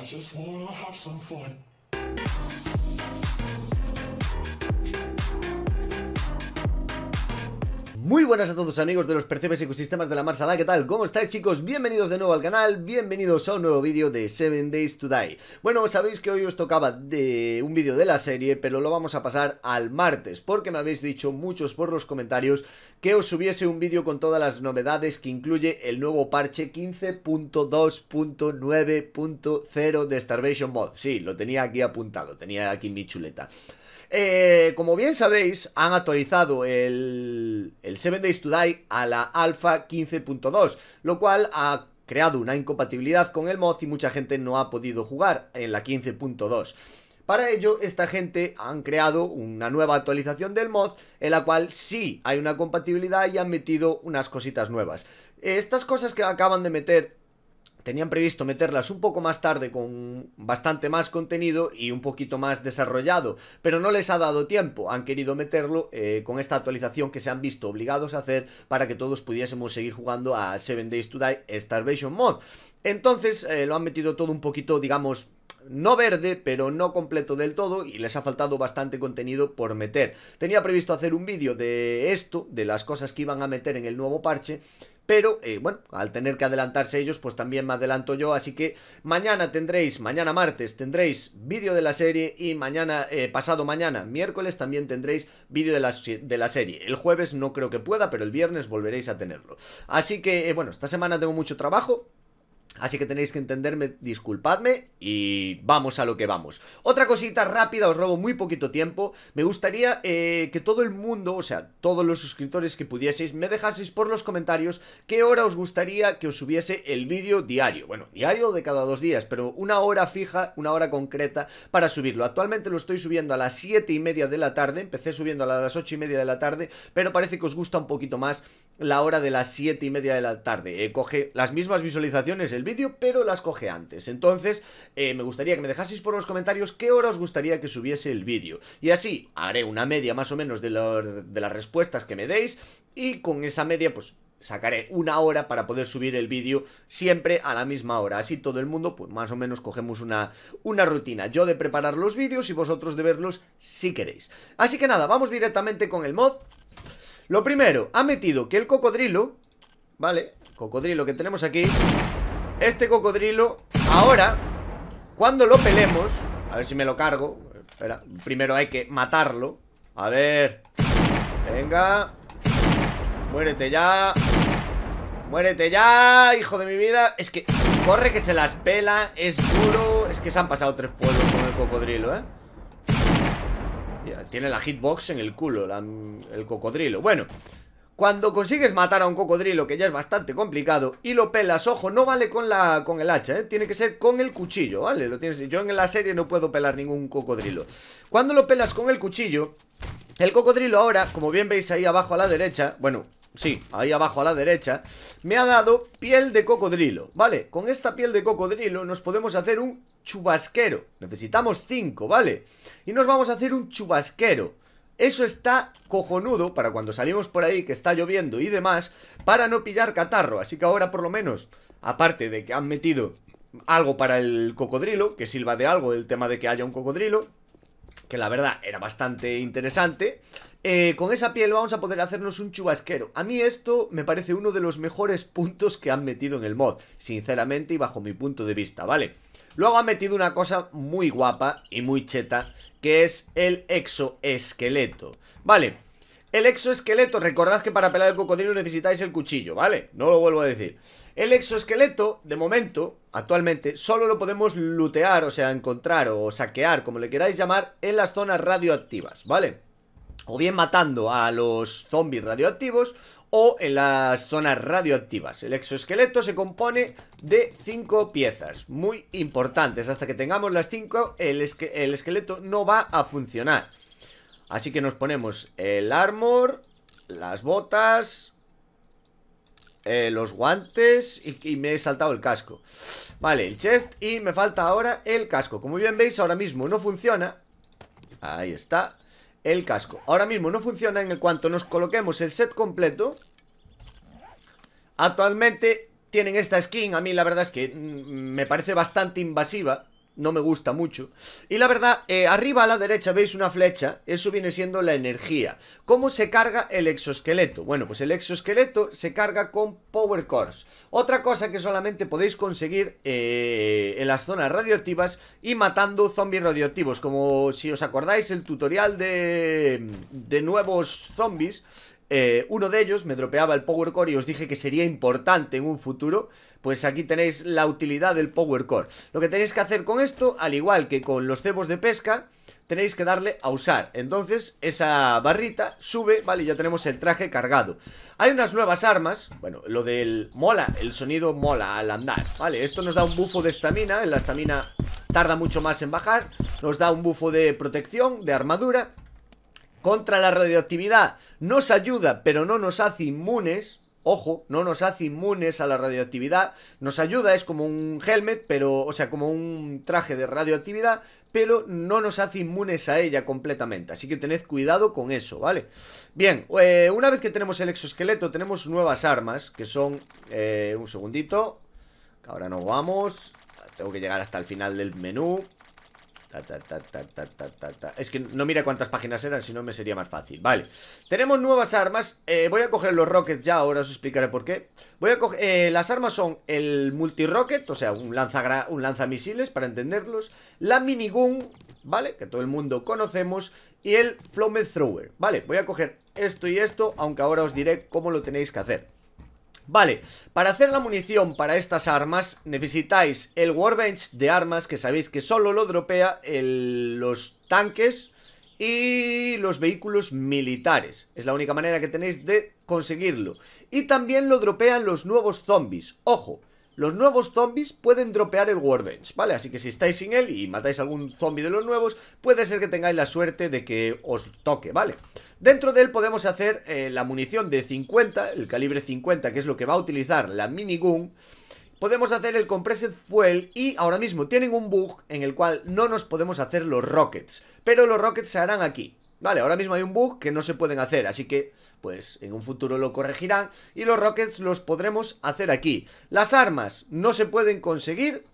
I just wanna have some fun. Muy buenas a todos amigos de los Percebes Ecosistemas de la Marsala, ¿qué tal? ¿Cómo estáis chicos? Bienvenidos de nuevo al canal, bienvenidos a un nuevo vídeo de 7 Days to Die Bueno, sabéis que hoy os tocaba de un vídeo de la serie, pero lo vamos a pasar al martes Porque me habéis dicho muchos por los comentarios que os subiese un vídeo con todas las novedades que incluye el nuevo parche 15.2.9.0 de Starvation Mod Sí, lo tenía aquí apuntado, tenía aquí mi chuleta eh, Como bien sabéis, han actualizado el, el se Days to Die a la Alpha 15.2, lo cual ha creado una incompatibilidad con el mod y mucha gente no ha podido jugar en la 15.2. Para ello, esta gente han creado una nueva actualización del mod en la cual sí hay una compatibilidad y han metido unas cositas nuevas. Estas cosas que acaban de meter tenían previsto meterlas un poco más tarde con bastante más contenido y un poquito más desarrollado, pero no les ha dado tiempo, han querido meterlo eh, con esta actualización que se han visto obligados a hacer para que todos pudiésemos seguir jugando a Seven Days to Die Starvation Mod. Entonces eh, lo han metido todo un poquito, digamos, no verde, pero no completo del todo y les ha faltado bastante contenido por meter. Tenía previsto hacer un vídeo de esto, de las cosas que iban a meter en el nuevo parche, pero eh, bueno, al tener que adelantarse ellos, pues también me adelanto yo, así que mañana tendréis, mañana martes tendréis vídeo de la serie y mañana, eh, pasado mañana, miércoles también tendréis vídeo de la, de la, serie. El jueves no creo que pueda, pero el viernes volveréis a tenerlo. Así que eh, bueno, esta semana tengo mucho trabajo, Así que tenéis que entenderme, disculpadme y vamos a lo que vamos. Otra cosita rápida, os robo muy poquito tiempo. Me gustaría eh, que todo el mundo, o sea, todos los suscriptores que pudieseis, me dejaseis por los comentarios qué hora os gustaría que os subiese el vídeo diario. Bueno, diario de cada dos días, pero una hora fija, una hora concreta para subirlo. Actualmente lo estoy subiendo a las 7 y media de la tarde, empecé subiendo a las 8 y media de la tarde, pero parece que os gusta un poquito más la hora de las 7 y media de la tarde. Eh, coge las mismas visualizaciones vídeo, pero las coge antes. Entonces, eh, me gustaría que me dejaseis por los comentarios qué hora os gustaría que subiese el vídeo. Y así haré una media más o menos de, de las respuestas que me deis y con esa media, pues sacaré una hora para poder subir el vídeo siempre a la misma hora. Así todo el mundo, pues más o menos cogemos una, una rutina. Yo de preparar los vídeos y vosotros de verlos si queréis. Así que nada, vamos directamente con el mod. Lo primero, ha metido que el cocodrilo, ¿vale? Cocodrilo que tenemos aquí... Este cocodrilo Ahora, cuando lo pelemos A ver si me lo cargo Espera, primero hay que matarlo A ver Venga Muérete ya Muérete ya, hijo de mi vida Es que corre que se las pela Es duro, es que se han pasado tres pueblos Con el cocodrilo, eh Tiene la hitbox en el culo El cocodrilo, bueno cuando consigues matar a un cocodrilo, que ya es bastante complicado, y lo pelas, ojo, no vale con la con el hacha, ¿eh? tiene que ser con el cuchillo, ¿vale? Lo tienes, yo en la serie no puedo pelar ningún cocodrilo. Cuando lo pelas con el cuchillo, el cocodrilo ahora, como bien veis ahí abajo a la derecha, bueno, sí, ahí abajo a la derecha, me ha dado piel de cocodrilo, ¿vale? Con esta piel de cocodrilo nos podemos hacer un chubasquero. Necesitamos 5, ¿vale? Y nos vamos a hacer un chubasquero. Eso está cojonudo para cuando salimos por ahí que está lloviendo y demás, para no pillar catarro. Así que ahora por lo menos, aparte de que han metido algo para el cocodrilo, que silba de algo el tema de que haya un cocodrilo, que la verdad era bastante interesante. Eh, con esa piel vamos a poder hacernos un chubasquero. A mí esto me parece uno de los mejores puntos que han metido en el mod, sinceramente y bajo mi punto de vista, ¿vale? vale Luego ha metido una cosa muy guapa y muy cheta, que es el exoesqueleto. Vale, el exoesqueleto, recordad que para pelar el cocodrilo necesitáis el cuchillo, ¿vale? No lo vuelvo a decir. El exoesqueleto, de momento, actualmente, solo lo podemos lootear, o sea, encontrar o saquear, como le queráis llamar, en las zonas radioactivas, ¿vale? O bien matando a los zombies radioactivos, o en las zonas radioactivas. El exoesqueleto se compone de 5 piezas, muy importantes. Hasta que tengamos las 5, el, esqueleto no va a funcionar. Así que nos ponemos el armor, las botas, eh, los guantes y, me he saltado el casco Vale, el chest y me falta ahora el casco Como bien veis, ahora mismo no funciona Ahí está el casco Ahora mismo no funciona en el cuanto nos coloquemos el set completo Actualmente tienen esta skin, a mí la verdad es que mm, me parece bastante invasiva no me gusta mucho. Y la verdad, eh, arriba a la derecha veis una flecha, eso viene siendo la energía. ¿Cómo se carga el exoesqueleto? Bueno, pues el exoesqueleto se carga con Power Cores. Otra cosa que solamente podéis conseguir eh, en las zonas radioactivas y matando zombies radioactivos. Como si os acordáis el tutorial de, de nuevos zombies, eh, uno de ellos me dropeaba el Power Core y os dije que sería importante en un futuro pues aquí tenéis la utilidad del Power Core. Lo que tenéis que hacer con esto, al igual que con los cebos de pesca, tenéis que darle a usar. Entonces, esa barrita sube, ¿vale? Y ya tenemos el traje cargado. Hay unas nuevas armas. Bueno, lo del mola, el sonido mola al andar, ¿vale? Esto nos da un bufo de estamina. La estamina tarda mucho más en bajar. Nos da un bufo de protección, de armadura. Contra la radioactividad nos ayuda, pero no nos hace inmunes, ojo, no nos hace inmunes a la radioactividad, nos ayuda, es como un helmet, pero, o sea, como un traje de radioactividad, pero no nos hace inmunes a ella completamente, así que tened cuidado con eso, ¿vale? Bien, eh, una vez que tenemos el exoesqueleto, tenemos nuevas armas, que son, eh, un segundito, ahora no vamos, tengo que llegar hasta el final del menú, es que no mira cuántas páginas eran, si no me sería más fácil. Vale, tenemos nuevas armas. Eh, voy a coger los rockets ya, ahora os explicaré por qué. Voy a coger. Eh, las armas son el multirocket, o sea, un, un lanzamisiles para entenderlos. La minigun, ¿vale? Que todo el mundo conocemos. Y el flamethrower, ¿vale? Voy a coger esto y esto, aunque ahora os diré cómo lo tenéis que hacer. Vale, para hacer la munición para estas armas necesitáis el Warbench de armas, que sabéis que solo lo dropea los tanques y los vehículos militares. Es la única manera que tenéis de conseguirlo. Y también lo dropean los nuevos zombies. Ojo, los nuevos zombies pueden dropear el Warbench, ¿vale? Así que si estáis sin él y matáis algún zombie de los nuevos, puede ser que tengáis la suerte de que os toque, ¿vale? Dentro de él podemos hacer eh, la munición de 50, el calibre 50, que es lo que va a utilizar la mini minigun. Podemos hacer el Compressed Fuel y ahora mismo tienen un bug en el cual no nos podemos hacer los rockets. Pero los rockets se harán aquí, ¿vale? Ahora mismo hay un bug que no se pueden hacer, así que pues en un futuro lo corregirán y los rockets los podremos hacer aquí. Las armas no se pueden conseguir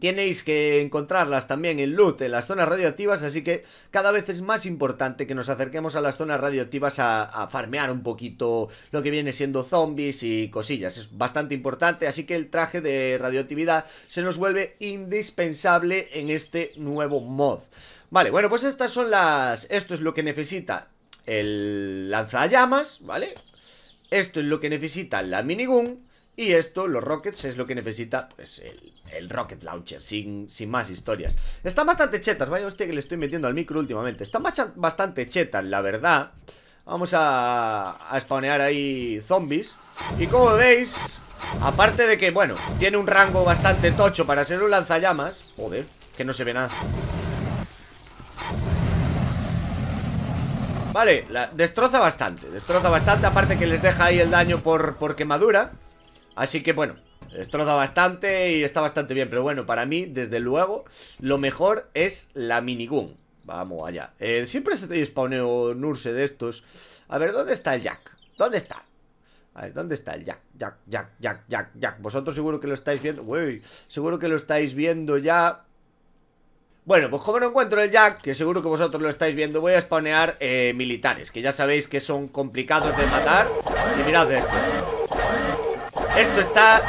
Tenéis que encontrarlas también en loot en las zonas radioactivas, así que cada vez es más importante que nos acerquemos a las zonas radioactivas a, a, farmear un poquito lo que viene siendo zombies y cosillas. Es bastante importante, así que el traje de radioactividad se nos vuelve indispensable en este nuevo mod. Vale, bueno, pues estas son las... Esto es lo que necesita el lanzallamas, ¿vale? Esto es lo que necesita la minigun y esto, los rockets, es lo que necesita pues, el, rocket launcher, sin, sin, más historias. Están bastante chetas, vaya hostia que le estoy metiendo al micro últimamente. Están bastante chetas, la verdad. Vamos a, a spawnear ahí zombies. Y como veis, aparte de que, bueno, tiene un rango bastante tocho para ser un lanzallamas. Joder, que no se ve nada. Vale, destroza bastante Destroza bastante, aparte que les deja ahí el daño por, por quemadura Así que bueno, destroza bastante y está bastante bien Pero bueno, para mí, desde luego, lo mejor es la minigun Vamos allá eh, Siempre se te un Nurse de estos A ver, ¿dónde está el Jack? ¿Dónde está? A ver, ¿dónde está el Jack? Jack, Jack, Jack, Jack, Jack Vosotros seguro que lo estáis viendo Uy, seguro que lo estáis viendo ya bueno, pues como no encuentro el Jack, que seguro que vosotros lo estáis viendo Voy a spawnear eh, militares, que ya sabéis que son complicados de matar Y mirad esto Esto está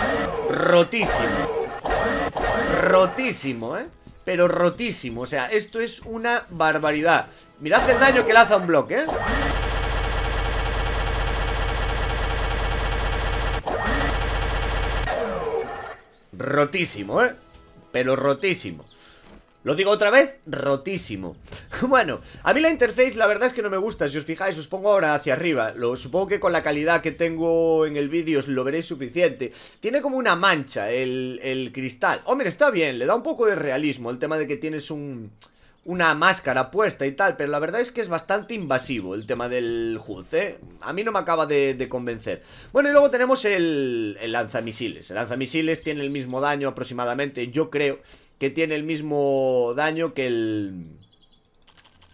rotísimo Rotísimo, ¿eh? Pero rotísimo, o sea, esto es una barbaridad Mirad el daño que le hace a un bloque, ¿eh? Rotísimo, ¿eh? Pero rotísimo lo digo otra vez, rotísimo Bueno, a mí la interface la verdad es que no me gusta Si os fijáis, os pongo ahora hacia arriba Supongo que con la calidad que tengo en el vídeo os lo veréis suficiente Tiene como una mancha el, cristal Hombre, está bien, le da un poco de realismo El tema de que tienes un una máscara puesta y tal, pero la verdad es que es bastante invasivo el tema del HUD, ¿eh? A mí no me acaba de, convencer. Bueno, y luego tenemos el, lanzamisiles. El lanzamisiles tiene el mismo daño aproximadamente, yo creo que tiene el mismo daño que el...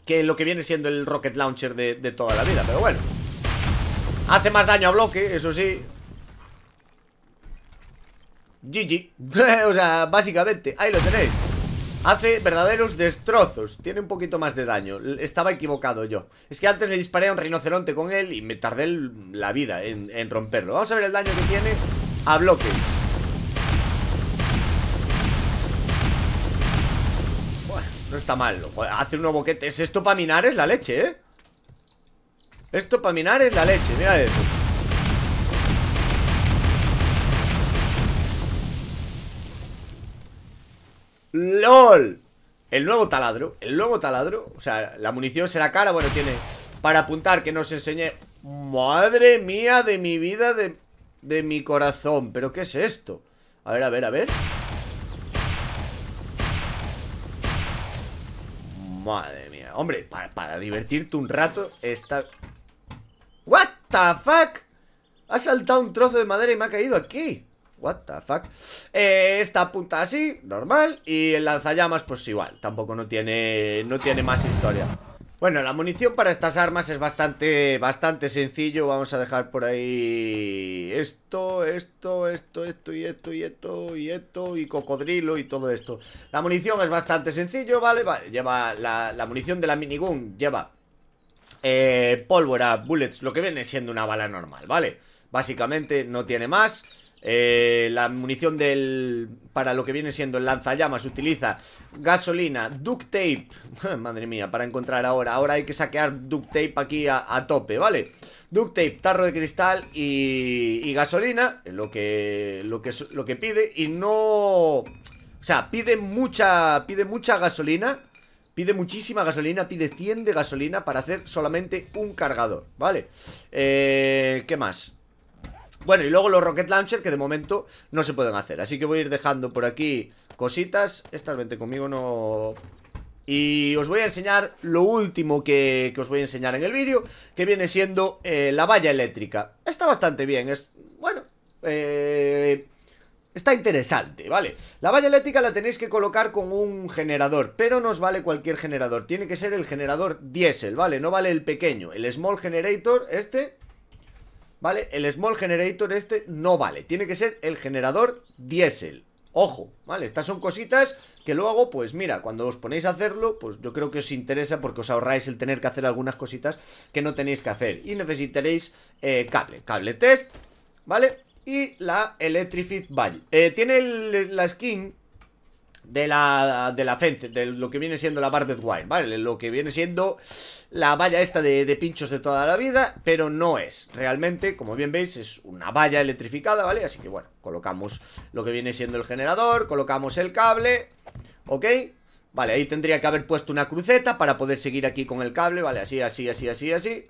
Que lo que viene siendo el Rocket Launcher de, de toda la vida, pero bueno. Hace más daño a bloque, eso sí, GG. o sea, básicamente, ahí lo tenéis. Hace verdaderos destrozos Tiene un poquito más de daño Estaba equivocado yo Es que antes le disparé a un rinoceronte con él Y me tardé la vida en, romperlo Vamos a ver el daño que tiene a bloques No está mal Hace un nuevo boquete esto para minar? Es la leche, ¿eh? Esto para minar es la leche Mira eso ¡LOL! El nuevo taladro, el nuevo taladro O sea, la munición será cara, bueno, tiene Para apuntar, que nos enseñe Madre mía de mi vida De, mi corazón ¿Pero qué es esto? A ver, a ver, a ver Madre mía, hombre Para, divertirte un rato Está... ¿What the fuck? Ha saltado un trozo de madera y me ha caído aquí What the fuck eh, Esta apunta así, normal Y el lanzallamas pues igual Tampoco no tiene, no tiene más historia bueno, la munición para estas armas es bastante, bastante sencillo. Vamos a dejar por ahí esto, esto, esto, esto y esto y esto y esto y cocodrilo y todo esto. La munición es bastante sencillo, ¿vale? vale lleva la, la, munición de la minigun, lleva eh, pólvora, bullets, lo que viene siendo una bala normal, ¿vale? Básicamente no tiene más. Eh, la munición del... Para lo que viene siendo el lanzallamas utiliza gasolina, duct tape Madre mía, para encontrar ahora Ahora hay que saquear duct tape aquí a, tope, ¿vale? Duct tape, tarro de cristal y, y gasolina lo que, lo, que, lo que pide Y no... O sea, pide mucha, pide mucha gasolina Pide muchísima gasolina, pide 100 de gasolina para hacer solamente un cargador, ¿vale? Eh, ¿Qué más? Bueno, y luego los Rocket Launcher que de momento no se pueden hacer. Así que voy a ir dejando por aquí cositas. Estas vente conmigo, no... Y os voy a enseñar lo último que, os voy a enseñar en el vídeo, que viene siendo eh, la valla eléctrica. Está bastante bien, es... bueno... Eh, está interesante, ¿vale? La valla eléctrica la tenéis que colocar con un generador, pero no os vale cualquier generador. Tiene que ser el generador diésel, ¿vale? No vale el pequeño. El small generator, este, ¿vale? El small generator este no vale, tiene que ser el generador diésel. Ojo, ¿vale? Estas son cositas que luego, pues mira, cuando os ponéis a hacerlo, pues yo creo que os interesa porque os ahorráis el tener que hacer algunas cositas que no tenéis que hacer. Y necesitaréis eh, cable, cable test, ¿vale? Y la Electrified Value. Eh, tiene la skin de la, de la fence, de lo que viene siendo la barbed wire, ¿vale? Lo que viene siendo la valla esta de, de, pinchos de toda la vida, pero no es. Realmente, como bien veis, es una valla electrificada, ¿vale? Así que, bueno, colocamos lo que viene siendo el generador, colocamos el cable, ¿ok? Vale, ahí tendría que haber puesto una cruceta para poder seguir aquí con el cable, ¿vale? Así, así, así, así, así,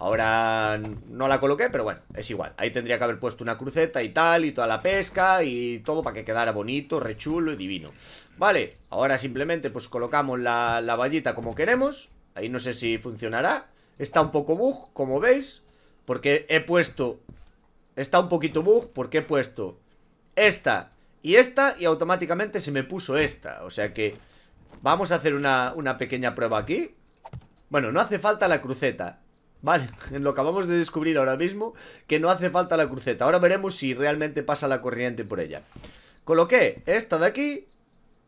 Ahora no la coloqué, pero bueno, es igual. Ahí tendría que haber puesto una cruceta y tal, y toda la pesca y todo para que quedara bonito, rechulo y divino. Vale, ahora simplemente pues colocamos la, la vallita como queremos. Ahí no sé si funcionará. Está un poco bug, como veis, porque he puesto... Está un poquito bug porque he puesto esta y esta y automáticamente se me puso esta. O sea que vamos a hacer una, una pequeña prueba aquí. Bueno, no hace falta la cruceta. Vale, lo acabamos de descubrir ahora mismo que no hace falta la cruceta. Ahora veremos si realmente pasa la corriente por ella. Coloqué esta de aquí.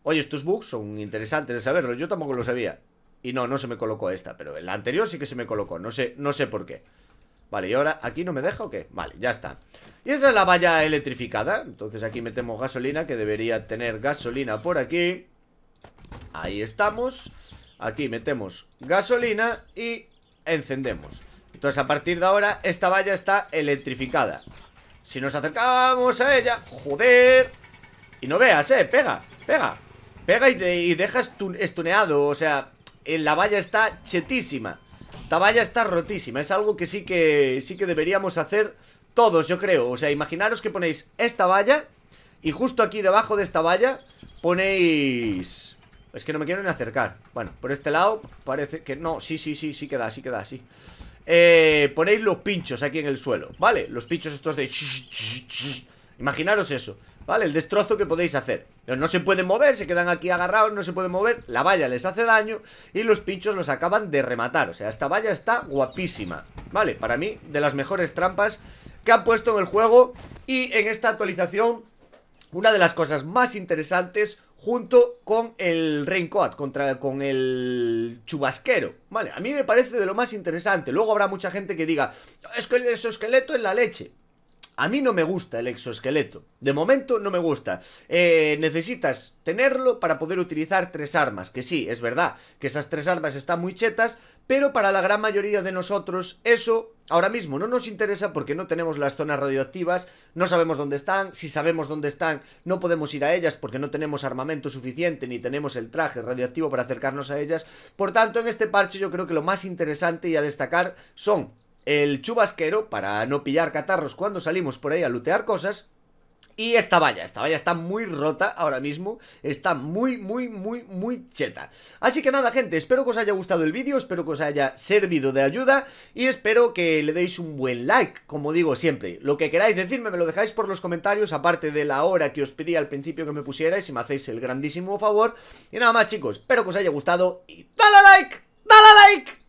Oye, estos bugs son interesantes de saberlo. Yo tampoco lo sabía. Y no, no se me colocó esta, pero la anterior sí que se me colocó. No sé, no sé por qué. Vale, ¿y ahora aquí no me deja o qué? Vale, ya está. Y esa es la valla electrificada. Entonces aquí metemos gasolina, que debería tener gasolina por aquí. Ahí estamos. Aquí metemos gasolina y encendemos Entonces a partir de ahora esta valla está electrificada Si nos acercamos a ella, joder Y no veas, eh, pega, pega Pega y, deja estuneado, o sea, la valla está chetísima Esta valla está rotísima, es algo que sí que, sí que deberíamos hacer todos, yo creo O sea, imaginaros que ponéis esta valla Y justo aquí debajo de esta valla ponéis es que no me quieren acercar Bueno, por este lado parece que... No, sí, sí, sí, sí queda, sí queda, sí eh, Ponéis los pinchos aquí en el suelo ¿Vale? Los pinchos estos de... Imaginaros eso ¿Vale? El destrozo que podéis hacer No se pueden mover, se quedan aquí agarrados No se pueden mover, la valla les hace daño Y los pinchos los acaban de rematar O sea, esta valla está guapísima ¿Vale? Para mí, de las mejores trampas Que han puesto en el juego Y en esta actualización una de las cosas más interesantes junto con el Raincoat, contra, con el chubasquero. Vale, a mí me parece de lo más interesante. Luego habrá mucha gente que diga, es que el esqueleto es la leche. A mí no me gusta el exoesqueleto. De momento no me gusta. Eh, necesitas tenerlo para poder utilizar tres armas. Que sí, es verdad que esas tres armas están muy chetas, pero para la gran mayoría de nosotros eso ahora mismo no nos interesa porque no tenemos las zonas radioactivas, no sabemos dónde están, si sabemos dónde están no podemos ir a ellas porque no tenemos armamento suficiente ni tenemos el traje radioactivo para acercarnos a ellas. Por tanto, en este parche yo creo que lo más interesante y a destacar son el chubasquero para no pillar catarros cuando salimos por ahí a lutear cosas. Y esta valla, esta valla está muy rota ahora mismo, está muy, muy, muy, muy cheta. Así que nada, gente, espero que os haya gustado el vídeo, espero que os haya servido de ayuda y espero que le deis un buen like, como digo siempre. Lo que queráis decirme me lo dejáis por los comentarios, aparte de la hora que os pedí al principio que me pusierais, y me hacéis el grandísimo favor. Y nada más, chicos, espero que os haya gustado y ¡dale like! ¡Dale like!